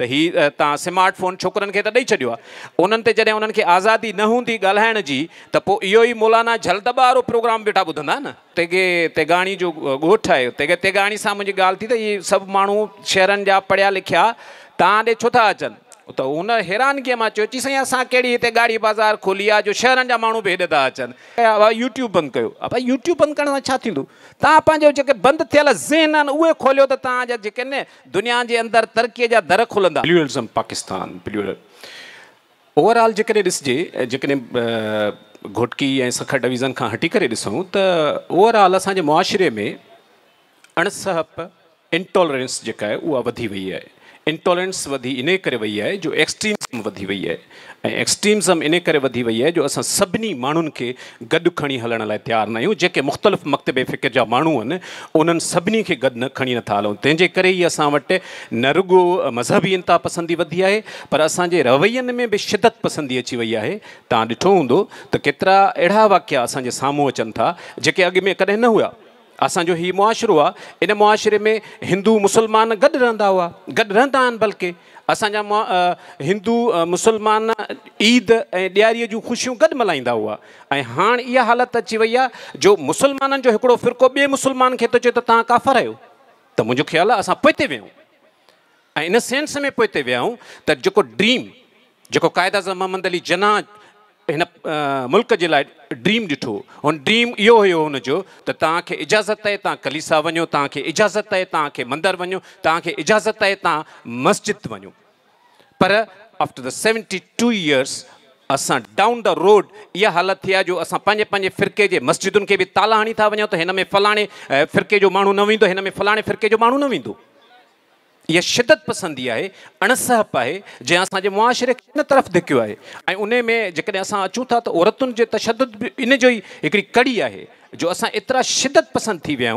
त हीअ तव्हां स्मार्ट फ़ोन छोकिरनि खे त ॾेई छॾियो आहे उन्हनि ते जॾहिं उन्हनि खे आज़ादी न हूंदी ॻाल्हाइण जी त पोइ इहो ई मौलाना जलदबा वारो प्रोग्राम वेठा ॿुधंदा न तेगे तेगाणी जो ॻोठु आहे तेगे तेगाणी सां मुंहिंजी ॻाल्हि थी त इहे सभु माण्हू शहरनि जा पढ़िया लिखिया तव्हां ॾे छो था अचनि तो उन हैरान कीअं मां चयो चई साईं असां कहिड़ी गाड़ी बाज़ार खोली आहे जो शहरनि जा माण्हू बि हेॾे था अचनि यूट्यूब बंद कयो अब यूट्यूब बंद करण सां छा थींदो तव्हां पंहिंजो जेके बंदि थियल ज़हन आहिनि खोलियो त तव्हांजा जेके न दुनिया जे अंदरि तरक़ीअ जा दर खुलंदा प्लूरलिज़म पाकिस्तान प्लूरल ओवरऑल जेकॾहिं ॾिसिजे जेकॾहिं घोटकी या सखा डिवीज़न खां हटी करे ॾिसूं त ओवरऑल असांजे मुआशिरे में अणसहप इंटॉलरेंस जेका आहे उहा वधी वई आहे ઇન્ટોલરન્સવધી इन કહેવાય જો એક્સ્ટ્રીમ્સમ વધી वई आहे ऐं इन करे वधी जो असां सभिनी माण्हुनि खे गॾु खणी हलण लाइ तैयार न आहियूं जेके मुख़्तलिफ़ मकतबे फ़िकिर जा माण्हू आहिनि उन्हनि सभिनी खे गॾु न खणी नथा हलूं तंहिंजे करे न रुगो मज़हबी इंता पसंदी वधी आहे पर अस रवैयनि में भी शिदत पसंदी अची वही है तव्हां ॾिठो हूंदो त केतिरा अहिड़ा वाकिया असांजे साम्हूं था जेके अगमें में न हुआ असो ये मुआशिरो आहे इन मुआशरे में हिंदू मुसलमान गॾु रहंदा हुआ गॾु रहंदा बल्कि असांजा मुआ हिंदू मुसलमान ईद ऐं ॾियारीअ जूं ख़ुशियूं गॾु हुआ हाँ यह हालत अची वही आहे जो मुस्लमाननि जो हिकिड़ो फ़िरको बे मुसलमान के थो चए त काफ़र आहियो तो मुझे ख्याल आहे असां पोइ इन सेंस में पोइ ते विया आहियूं ड्रीम जो क़ाइदा अज़म मोहम्मद अली जना हिन मुल्क जे लाइ ड्रीम ॾिठो उन ड्रीम इहो हुयो हुनजो इजाज़त है तव्हां कलीसा वञो तव्हांखे इजाज़त आहे तव्हांखे मंदरु इजाज़त है मस्जिद वो पर after the seventy two years as down the road इहा हालत थी जो असां पंहिंजे पंहिंजे फ़िरके के मस्जिदुनि खे बि ताला हणी था वञूं त में फलाने फ़िरके जो माण्हू न वेंदो में फलाणे फ़िरके जो माण्हू न इहा शिदत पसंदी है अणसहप है जंहिं अस मुआशरे तरफ़ धिकियो है ऐं उन में जेकॾहिं असां अचूं था त औरतुनि जे इन जो ई कड़ी है जो अस एतिरा शिदत पसंद थी विया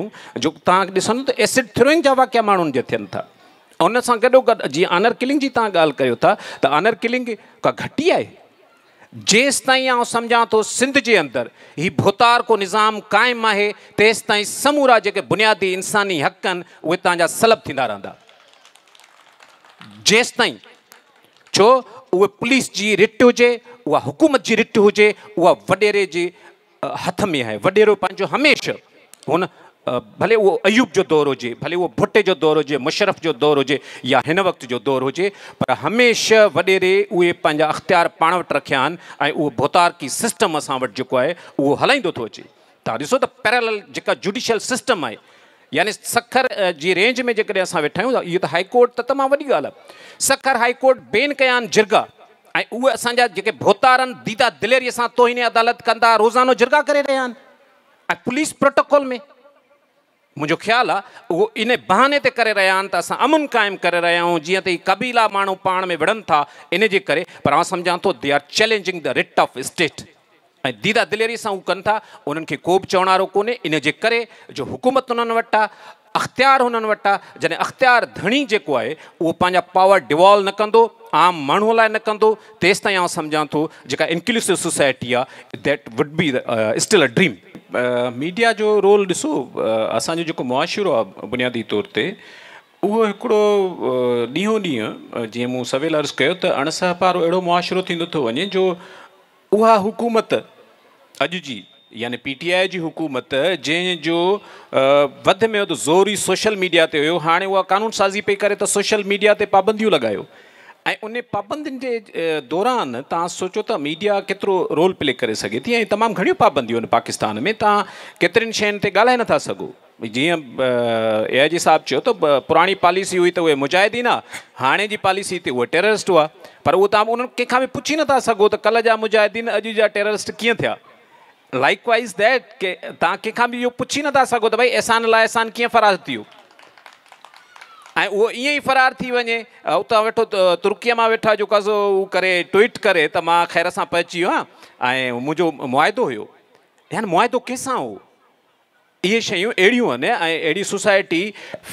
जो तव्हां ॾिसंदो त एसिड थ्रोइंग जा वाकिया माण्हुनि जे थियनि था ऐं उन सां गॾोगॾु जीअं आनर किलिंग जी तव्हां ॻाल्हि था त आनर किलिंग का घटी आहे जेसि ताईं आउं सम्झां सिंध के अंदर हीउ भोतार को निज़ाम कायम है तेस तई समूरा जेके बुनियादी इंसानी हक़ उ सलब तव्हांजा रहा जेसताईं छो उहे पुलिस की रिट हुजे उहा हुकूमत जी रिट हुजे उहा वॾेरे जे हथ में है वॾेरो हमेशा उन भले उहो अयूब जो दौर हो भले उहो भुट्टे जो दौर हुजे मुशरफ़ जो दौर हो या हिन वक़्त जो दौर हो पर हमेशह वॾेरे उहे अख़्तियार पा वट रखिया आहिनि ऐं उहो भोतारकी सिस्टम असां वटि जेको आहे उहो हलाईंदो अचे तव्हां ॾिसो पैरल जेका जुडिशल सिस्टम है यानी सखर जी रेंज में जैसे असां वेठा आहियूं इहो त हाई कोर्ट त तमामु वॾी सखर हाईकोर्ट बेन कयान आहिनि जिरगा ऐं उहे असांजा दीदा दिलेरी से तोहिनी अदालत कंदा रोज़ानो जिरगा करे रहिया पुलिस प्रोटोकॉल में मुझे ख्याल आहे इन बहाने ते करे रहिया आहिनि त असां अमुन क़ाइमु करे रहिया आहियूं जीअं कबीला माण्हू पाण में विढ़नि था इन जे करे they are challenging the writ of state दीदा दिलेरी से हू कनि था उन्हनि खे को चवणारो इन जे करे जो हुकूमत उन्हनि वटि आहे अख़्तियार हुननि वट आहे जॾहिं अख़्तियार धणी जो है वो पाँ पावर डिवॉल्व न कंदो आम माण्हूअ ला न कंदो तेसि ताईं आउं सम्झां थो जेका सोसाइटी आहे that would be still a dream media जो रोल ॾिसो असो जो मुआशरो बुनियादी तौर ते उहो हिकिड़ो ॾींहों ॾींहुं जीअं सवेल अर्ज कयो अणसहपारो अहिड़ो मुआशिरो थींदो जो उहा हुकूमत अॼु जी यानी पीटीआई टी जी हुकूमत जंहिंजो वधि में वधि ज़ोर ई सोशल मीडिया ते हुयो हाणे उहा कानून साज़ी पई करे त सोशल मीडिया ते पाबंदियूं लॻायो ऐं उन पाबंदियुनि जे दौरान तव्हां सोचो त मीडिया केतिरो रोल प्ले करे सघे थी ऐं तमामु घणियूं पाबंदियूं आहिनि पाकिस्तान में तव्हां केतिरनि शयुनि ते ॻाल्हाए नथा सघो जीअं ए आई जी साहिबु चयो त पुराणी पॉलिसी हुई त उहे मुजाहिदीन आहे हाणे जी पॉलिसी त उहे टेररिस्ट हुआ पर उहो तव्हां उन्हनि कंहिंखां बि पुछी नथा सघो त कल जा मुजाहिदीन अॼु जा टेररिस्ट कीअं थिया likewise that ke ta ke kham yo puchi na tha sago ta bhai ehsan la ehsan कीअं फ़रार थी वियो ऐं उहो ईअं ई फ़रार थी वञे उतां वेठो तुर्कीअ मां वेठा जो सो हू करे ट्वीट करे त मां ख़ैर सां पहुची वियो आहियां ऐं मुंहिंजो मुआइदो हुयो यानी मुआइदो हो ये शयूं अहिड़ियूं आहिनि ऐं society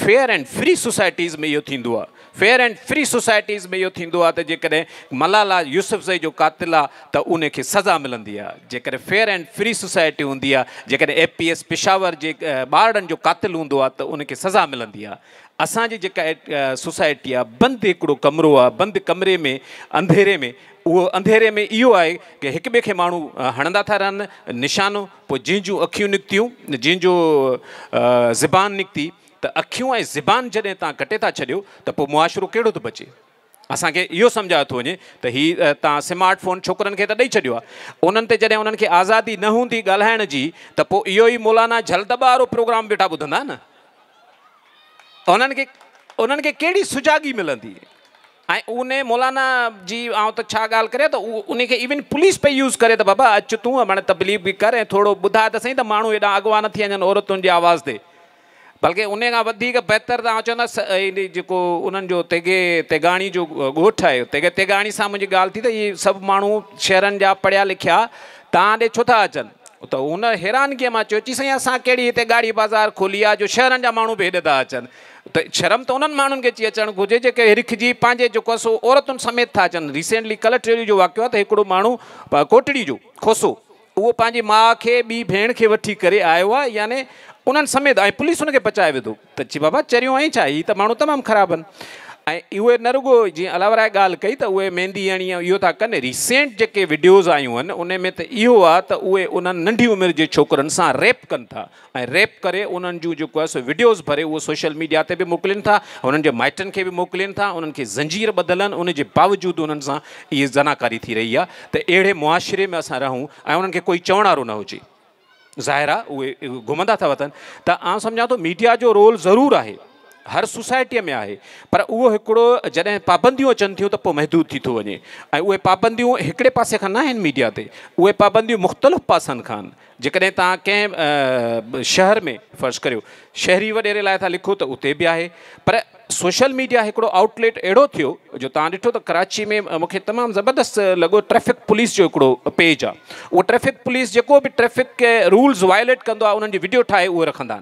fair and free societies में इहो थींदो फेयर एंड फ्री सोसाइटीज़ में इहो थींदो आहे त मलाला यूसुफ़ज़ई जो कतिल आहे त सज़ा मिली आहे जेकॾहिं फेयर एंड फ्री सोसाइटी होंगी आहे ए पी एस पिशावर के ॿारनि जो कतिल हों आहे सज़ा मिलंदी आहे असांजी जेका सोसाइटी आहे बंद हिकिड़ो कमिरो आहे बंदि कमरे में अंधेरे में उहो अंधेरे में इो है कि एक बे खे हणंदा था रहनि निशानो पोइ जंहिंजूं अखियूं निकितियूं जंहिंजो ज़बान निकिती तो अखियूं ऐं ज़बान जॾहिं तव्हां घटे था छॾियो त पोइ मुआशिरो कहिड़ो बचे असांखे इहो सम्झायो थो वञे त हीअ तव्हां स्मार्ट फ़ोन छोकिरनि खे त ॾेई छॾियो आज़ादी न हूंदी ॻाल्हाइण तो त पोइ मौलाना झलदबा वारो प्रोग्राम बेटा बुधंदा न उन्हनि खे उन्हनि खे कहिड़ी मौलाना जी आउं त छा ॻाल्हि करियां त इवन पुलिस पे यूज़ करें तो बाबा अच तू हाणे तबलीफ भी कर ऐं थोरो ॿुधाए सही तो माण्हू एडा अगवा न थी वञनि आवाज़ से बल्कि उन बेहतर वधीक बहितर तव्हां जो तेगे तेगाणी जो ॻोठु आहे तेगे तेगाणी से मुंहिंजी ॻाल्हि थी त इहे सभु माण्हू शहरनि जा पढ़िया लिखिया तव्हां छो था अचनि त हुन हैरानगीअ मां चयो चई साईं असां कहिड़ी गाड़ी बाजार खोली आ जो शहर जा माण्हू बि हेॾे था अचनि त शर्म तो उन्होंने माण्हुनि खे अची अचणु घुरिजे जेके रिखिजी पंहिंजे जेको सो औरतुनि समेत था अचनि रिसेंटली कल ट्रेली जो वाकियो आहे त हिकिड़ो कोटड़ी जो खोसो वो पाँच माँ के बी भेण के वठी करे आयो आहे उन्हनि समेत ऐं पुलिस उनके पचाए विधो तो ची तो बाबा चरियो ऐं छा ही त माण्हू तमामु ख़राबु आहिनि ऐं उहे न कई त उहे हणी इहो था कनि रिसेंट जो तो वीडियोज़ आयूं आहिनि उन में त इहो आहे त उहे उन्हनि नंढी रेप कन था रेप कर सो वीडियोज़ भरे वो सोशल मीडिया से भी मोकिलीनि था हुननि माइटन के भी बि था उन्हनि ज़ंजीर बदलन उन बावजूद बावजूदि ये सां ज़नाकारी थी रही है त तो अहिड़े मुआशिरे में असां रहूं ऐं कोई चवणारो न हुजे ज़ाहिर आहे घुमंदा था वतन त आउं सम्झा मीडिया जो रोल जरूर है हर सोसाइटीअ में है पर उहो हिकिड़ो जॾहिं अचन अचनि तो महदूद थी थो वे ऐं उहे पास का ना मीडिया से उ पाबंदी मुख़्तलिफ़ पासनि खां आहिनि जेकॾहिं शहर में फर्ज करियो शहरी वॾेरे लाइ लिखो तो उते बि आहे पर सोशल मीडिया एक आउटलेट अड़ो थो जो तव्हां ॾिठो कराची में मूंखे तमाम ज़बरदस्त लगो ट्रैफ़िक पुलिस जो हिकिड़ो पेज आहे ट्रैफ़िक पुलिस जो भी ट्रैफ़िक के रूल्स वायोलेट कंदो आहे उन्हनि वीडियो ठाहे उहे रखंदा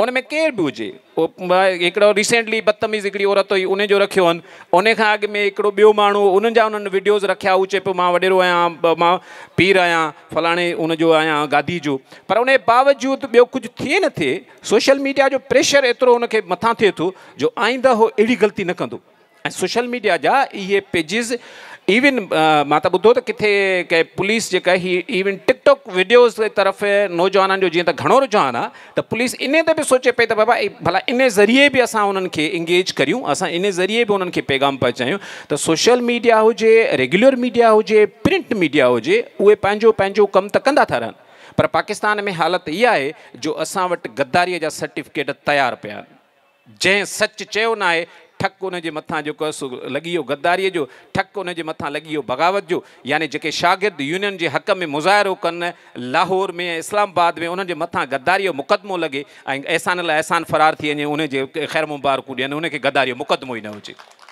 उनमें केर भी हुजे हिकिड़ो रिसेंटली बदतमीज़ हिकिड़ी औरत हुई उन्हें जो रखियो हुअनि उन खां में एक बो मू उन जा उन्हनि वीडियोज़ रखिया हू चए पियो मां पीर आहियां फलाणे उनो आहियां गादी जो पर उन बावजूद बो कुछ कुझु थिए न थिए सोशल मीडिया जो प्रेशर एतो उनखे मथां थिए थो जो आईंदा हो अहिड़ी ग़लती न कंदो मीडिया जा इहे पेजिस इवन uh, माता ॿुधो त तो किथे कंहिं पुलिस जेका ही इवन टिकटॉक वीडियोस के तरफ़ नौजवान जो जीअं त रुझान आ त पुलिस इन ते सोचे पे तो बाबा भला इन ज़रिए भी असां उन्हनि इंगेज करियूं असां इन ज़रिए भी उन्होंने पैगाम पहुचायूं तो सोशल मीडिया हो रेगुलर मीडिया हुजे प्रिंट मीडिया हुजे उहे पंहिंजो पंहिंजो कमु त कंदा था रहनि पर पाकिस्तान में हालत यहाँ है जो असां वटि गद्दारीअ जा सर्टिफिकेट तयारु पिया आहिनि सच ना है ठक उन मथां जेको आहे सो लॻी वियो जो ठक उनजे मथा लगी वियो बग़ावत जो यानी जेके शागिर्द यूनियन जे हक़ में मुज़ाहिरो कनि लाहौर में इस्लामाबाद में उन्हनि जे मथां मुक़दमो लगे एहसान लहसान फ़रार थे वञे ख़ैर मुबारकूं दियन उनखे गद्दारी मुक़दमो ही न हो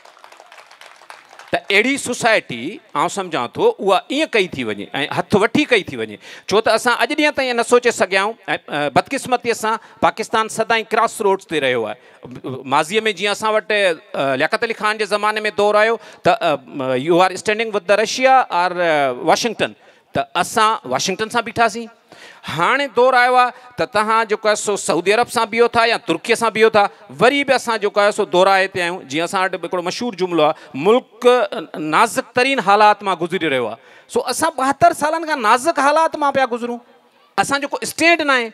त अहिड़ी सोसाइटी आउं समझा तो उहा ईअं कई थी वञे ऐं हथु वठी कई थी वञे छो तो असां अज ॾींहं न सोचे सघियाऊं ऐं बदकिस्मतीअ सां पाकिस्तान सदाईं क्रॉस रोड्स ते रहियो आहे माज़ीअ में जीअं असां वटि लियाक़त अली ख़ान के ज़माने में दौर आयो तो you are standing with the Russia or Washington त असां वाशिंगटन सां बीठासीं हाँ दौर आयो तो त सो सऊदी अरब से बीहो था या तुर्की से बीहो था वरी भी असां जेको आहे सो दोहिराए ते आहियूं जीअं असां वटि हिकिड़ो मशहूरु मुल्क नाज़ुक तरीन हालात में गुज़री रो सो असां ॿाहतरि सालनि नाज़ुक हालात में पिया गुज़रूं असो स्टेट ना न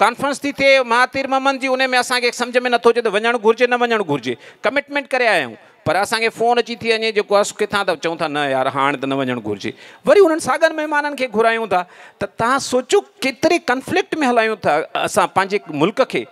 कॉन्फ्रेंस थी थिए महातीर ममन जी उन में में नथो अचे त वञणु घुरिजे न वञणु घुरिजे कमिटमेंट करे आया आहियूं पर असांखे फ़ोन अची थी वञे जो अस किथां था था न यार हाँ तो नजन घुर्ज घुरिजे वरी उन्हनि साॻनि महिमाननि खे घुरायूं था त तव्हां सोचो केतिरे कंफ्लिक्ट में हलायूं था असां मुल्क के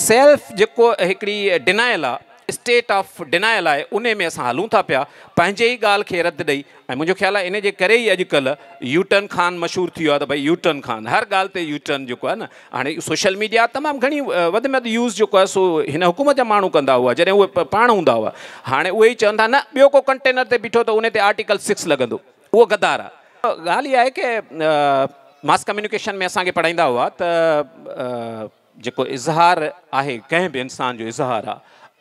सेल्फ जो एक denial a state of denial है उन में अस हलूं था पिया पंहिंजे ई ॻाल्हि खे रद्द ॾेई ऐं मुंहिंजो ख़्यालु इन जे करे ई अॼुकल्ह यूटन खान मशहूर थी वियो आहे त खान हर ॻाल्हि ते यूटन जो है न हाँ सोशल मीडिया तमाम घणी वधि में यूज़ जो है सो हिन हुकूमत जा मू कंदा हुआ जॾहिं उहे पाण हूंदा हुआ हाणे उहे ई था न को कंटेनर ते बीठो त उन आर्टिकल सिक्स लॻंदो उहो गदार आहे ॻाल्हि इहा आहे मास कम्युनिकेशन में असांखे पढ़ाई हुआ त जेको इज़हार है कें भी इंसान जो इज़हार है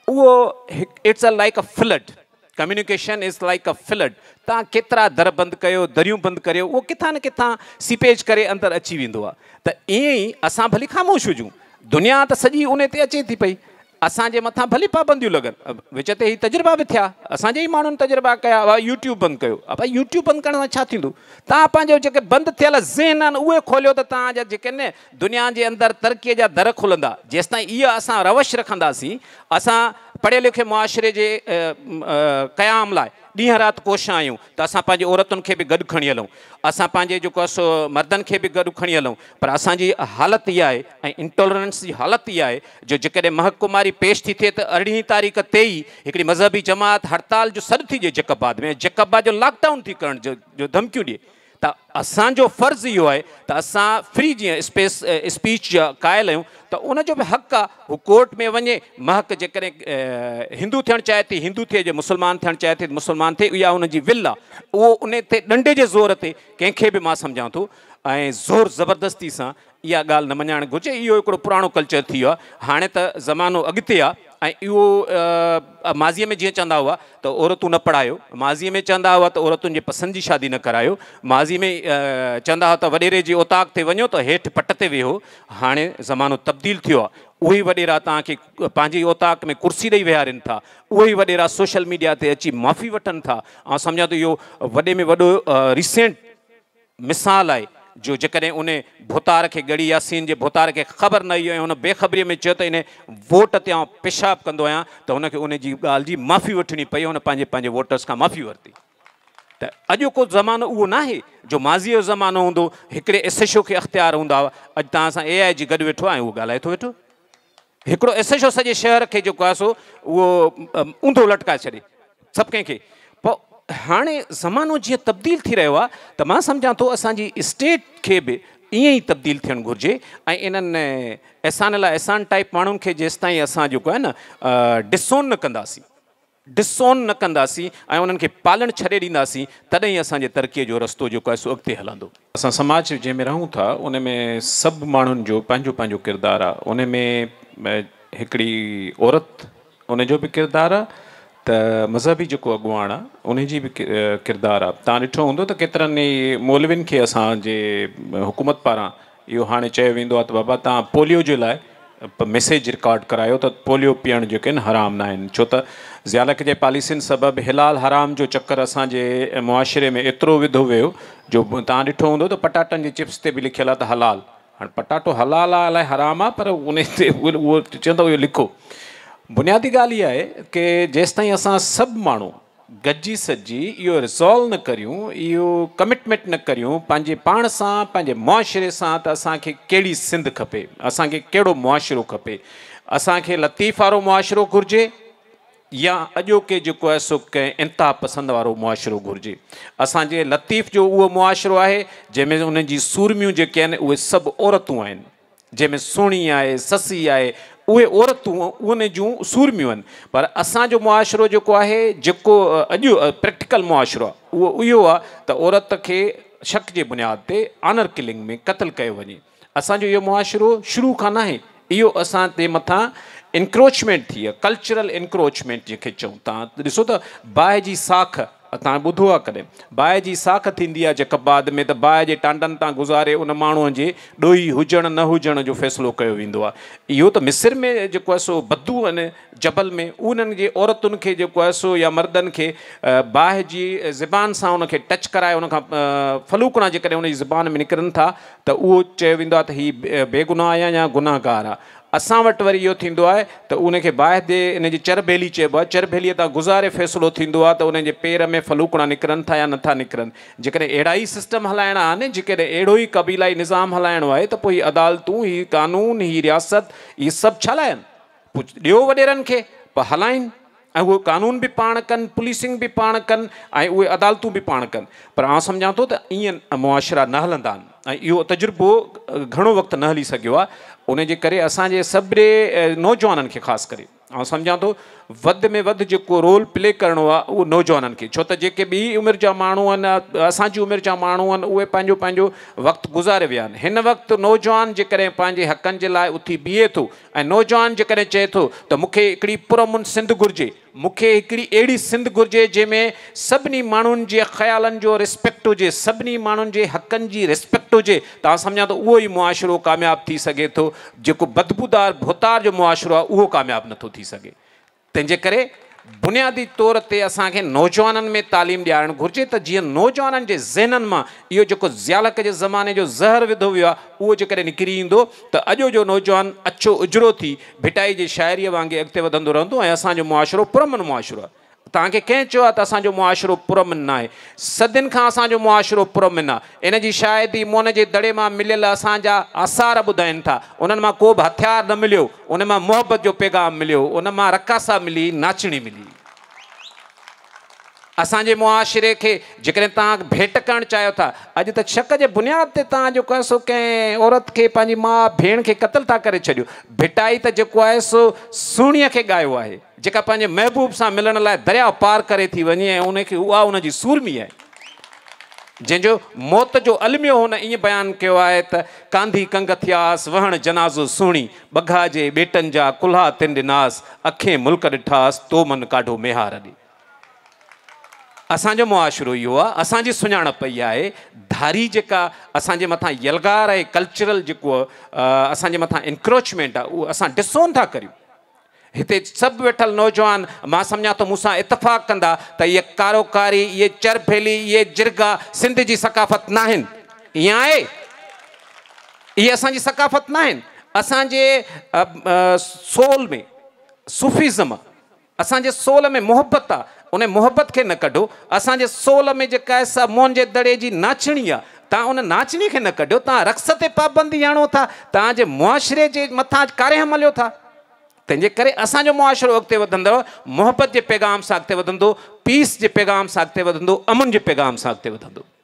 उहो it's a like a flood communication is like a flood तव्हां केतिरा दर बंद कयो दरियूं बंदि करियो उहो किथां न किथा सीपेज करे अंदर अची वेंदो आहे त ईअं ई भली ख़ामोश हुजूं दुनिया त सॼी उन ते अचे थी पई असांजे मथा भली पाबंदियूं लगन विच ते ई तजुर्बा बि थिया असांजे ई माण्हुनि तजुर्बा कया उहा यूट्यूब बंद कयो भाई यूट्यूब बंद करण सां छा थींदो तव्हां पंहिंजो जेके बंदि थियल ज़हन आहिनि उहे खोलियो त तव्हांजा जेके न दुनिया जे अंदर तरक़ीअ जा दर खुलंदा जेसिताईं इहा असां रवश रखंदासीं अस पढ़े लिखे मुआशिरे जे क़याम लाइ ॾींहं राति कोशिश आहियूं त असां पंहिंजे औरतुनि खे बि गॾु खणी सो मर्दन के भी गॾु खी हलूँ पर असांजी हालत इहा आहे इंटॉलरेंस की हालत इहा है जो जेकॾहिं महकुमारी पेश थी थिए त अरिड़हीं तारीख़ ते ही मज़हबी जमात हड़ताल जो सॾु थी जकबाद में जकबाद जो लॉकडाउन थी करण जो धमकियूं त फर्ज़ यो है अस फ्री जो स्पेस स्पीच जा क़ाइल आहियूं त उनजो बि कोर्ट में वे महक जेकॾहिं हिंदू थियणु चाहे थी हिंदू थे जे मुस्लमान थियणु चाहे थी मुस्लमान थिए इहा हुनजी विल आहे उहो उन ते ॾंडे ज़ोर से कंहिंखे भी मां समझा तो ज़ोर ज़बरदस्ती सां इहा ॻाल्हि न मञाइणु घुरिजे इहो हिकिड़ो कल्चर थी वियो आहे ज़मानो अगत आहे इो माजी में जो चवंदा हुआ त औरतूं न पढ़ा माजी में चवंदा हुआ त औरतुनि जे पसंदि जी शादी न करायो माजी में चवंदा हुआ त वॾेरे जे उताक ते वञो त हेठि पट ते वेहो हाँ ज़मानो तब्दील थियो आहे उहे ओताक में कुर्सी दई विहारनि था उहे सोशल मीडिया से अची माफ़ी वठनि था समझा तो यो वे में वो रिसेंट मिसाल है जो जेकॾहिं उन भुतार खे ॻड़ी यासीन के भुतार के ख़बर नई आई ऐं हुन में चयो त इन वोट ते पेशाब कंदो आहियां उन जी माफ़ी वी पई हुन पंहिंजे वोटर्स का माफ़ी वरिती त अॼु को ज़मानो उहो ना आहे जो माजी जो ज़मानो हूंदो हिकिड़े एसएशो खे अख़्तियार हूंदा हुआ अॼु तव्हां सां ए आई जी गॾु वेठो वो ऐं उहो ॻाल्हाए थो वेठो हिकिड़ो एसएशो सॼे शहर के जेको सो वो ऊंधो लटकाए छॾे सब कें हाणे ज़मानो जीअं तब्दील थी रहियो आहे त मां स्टेट खे बि ईअं ई तब्दील थियणु घुरिजे ऐं इन्हनि अहसान लाइ अहसान टाइप माण्हुनि के जेसिताईं असां जेको न डिसोन न कंदासीं डिसोन न कंदासीं ऐं पालन खे पालणु तद ॾींदासीं तॾहिं असांजे तरक़ीअ जो रस्तो सो अॻिते हलंदो असां समाज जैमें रहूँ था उनमें सब सभु माण्हुनि जो पंहिंजो पंहिंजो किरदारु आहे में हिकिड़ी औरत उनजो भी किरदार आहे त मज़हबी जो अॻुवाण आहे उन जी बि किरदारु आहे तव्हां ॾिठो हूंदो त केतिरनि हुकूमत पारा इहो हाँ वो वेंदो आहे त बाबा तव्हां पोलियो जे लाइ मैसेज रिकॉर्ड करायो त पोलियो पीअण जेके हराम ना छो तो ज़्यालक के पॉलिसियुनि सबब हिलाल हराम जो चकर असांजे मुआशिरे में एतो विधो वियो जो तुम ठो हूंदो त पटाटनि जे चिप्स ते बि लिखियलु आहे हलाल हाँ पटाटो हलाल आहे हराम आहे पर उन ते लिखो बुनियादी गाल इहा आहे की जेसिताईं असां सभु माण्हू गॾिजी सॾिजी इहो रिज़ॉल्व न करियूं इहो कमिटमेंट न करियूं पंहिंजे पाण सां पंहिंजे मुआशिरे सां त सिंध खपे असो कहिड़ो मुआशिरो खपे असांखे लतीफ़ वारो मुआशिरो या अॼोके जेको आहे सो कें इंतिहा पसंद वो मुआशिरो घुरिजे असा लतीफ़ जो उहो मुआशिरो आहे जंहिंमें उन जी सूरमियूं जेके आहिनि उहे सभु औरतूं आहिनि ससी आहे उहे औरतूं उन जूं सूरमियूं आहिनि पर असांजो मुआशिरो जेको आहे जेको प्रैक्टिकल मुआशिरो आहे उहो इहो आहे शक के बुनियाद से आनर किलिंग में क़तलु किया वे असो ये मुआशिरो शुरू का ना आहे अस असां ते थी कल्चरल इनक्रोचमेंट जैसे चौंता तव्हां की साख असां ॿुधो आहे कॾहिं बाहि जी साख थी आहे में त बाहि जे टांडनि गुज़ारे उन माण्हूअ के डोही हुजणु न हुजण जो फ़ैसिलो कयो वेंदो आहे इहो मिस्र में जो आहे सो बदू आहिनि जबल में उन्हनि जे औरतुनि खे जेको सो या मर्दन के बाहि की ज़बान से उनखे टच कराए उनखां फलूकणा जेकॾहिं उनजी ज़बान में निकिरनि था त उहो चयो वेंदो आहे बेगुनाह या गुनाहगार आहे असां वरी यो थींदो तो त उनखे बाहिदे इन जी चरबेली चइबो आहे चरबेलीअ गुज़ारे फैसलो तो आहे उन पेर में फलूकड़ा निकिरनि था या नथा निकिरनि जेकॾहिं अहिड़ा ई सिस्टम हलाइणा आहिनि जेकॾहिं क़बीलाई निज़ाम हलाइणो है त पोइ हीअ अदालतूं कानून हीअ रियासत इहे सब छा लाइ आहिनि पोइ ॾियो वो कानून भी पा कनि पुलिसिंग बि पाण कनि ऐं उहे अदालतूं बि पाण पर आउं सम्झां थो त ईअं न हलंदा ऐं तजुर्बो घणो वक़्तु न हली सघियो आहे कर करे असांजे सभिरे नौजवाननि खे ख़ासि करे ऐं में वधि जेको रोल प्ले करो आहे के नौजवाननि खे छो त जेके ॿी उमिरि जा माण्हू आहिनि असांजी उमिरि जा माण्हू आहिनि गुज़ारे विया आहिनि हिन नौजवान जैसे हकन हक़नि जे उथी बीहे थो नौजवान जेकॾहिं चए थो त पुरमुन सिंध घुरिजे मूंखे हिकिड़ी अहिड़ी सिंध घुर्जे जंहिंमें सभिनी माण्हुनि जे ख़्यालनि जो रिस्पेक्ट हुजे सभिनी माण्हुनि जे हक़नि जी रिस्पेक्ट हुजे तव्हां सम्झा थो उहो ई मुआशिरो कामयाबु थी सघे थो जेको बदबूदार भोतार जो मुआशिरो आहे उहो कामयाबु नथो थी सघे तंहिंजे करे बुनियादी तौर ते असांखे नौजवाननि में तालीम ॾियारणु घुर्ज त जीअं नौजवाननि जे ज़हननि मां इहो जेको ज़्यालक के ज़माने जो ज़हर विधो वो आहे उहो तो अजो जो नौजवान अछो उजरो थी भिटाई जी शायरी वांगुरु अगत रो असो ऐं असांजो मुआशिरो पुरमन मुआशिरो आहे तव्हांखे कंहिं चयो आहे त असांजो मुआशिरो पुरम न आहे सदियुनि खां असांजो मुआशिरो पुरम आहे इन जी शायदि मोन जे दड़े मां मिलियल असांजा आसार ॿुधाइनि था उन्हनि मां को बि हथियार न मिलियो उन मां मुहबत जो पैगाम मिलियो उन मां रकासा मिली नाचणी मिली असांजे मुआशिरे खे जेकॾहिं तव्हां भेंट करणु चाहियो था अॼु त शक जे बुनियाद ते तव्हां सो कंहिं औरत खे पंहिंजी माउ भेण के क़तल था कर भिटाई तो जो है सो सुहिणीअ के ॻायो है जेका पंहिंजे महबूब से मिलने लाइ दरिया पार करे थी वञे ऐं उनखे सूरमी आहे जंहिंजो मौत जो अलमियो हुन ईअं बयानु कयो आहे त कांधी कंग थियासि वहण जनाज़ो सुणी ॿघा जे ॿेटनि जा कुल्हा तिन ॾिनासि अखें मुल्क ॾिठासि तो मन काढो मेहार ॾे असो मुआशरो इहो आहे असांजी सुञाणप इहा धारी जेका असांजे मथां यलगार आहे कल्चरल जेको असांजे मथां इनक्रोचमेंट आहे था करियूं हिते सभु वेठल नौजवान मां समझा तो मूसा इतफ़ाक़ कंदा तो ये कारोकारी ये चरफेली ये जिरगा सिंध की सकाफ़त ना आहिनि असाफत आहे इहे सोल में सुफ़ीज़म असांजे सोल में मोहब्बत आ उन मोहब्बत के न कढो असांजे सोल में जेका मोहन जे दड़े जी नाचणी आहे तव्हां उन नाचणी के न कढियो तव्हां रक़्स ते पाबंदी आणो था तव्हांजे मुआशिरे के मथां कारे हमलियो था तेज कर असांजो मुआशरो अॻिते मोहब्बत के पैगाम से अगत पीस के पैगाम से अगत वधंदो अमुन जे पैगाम से अॻिते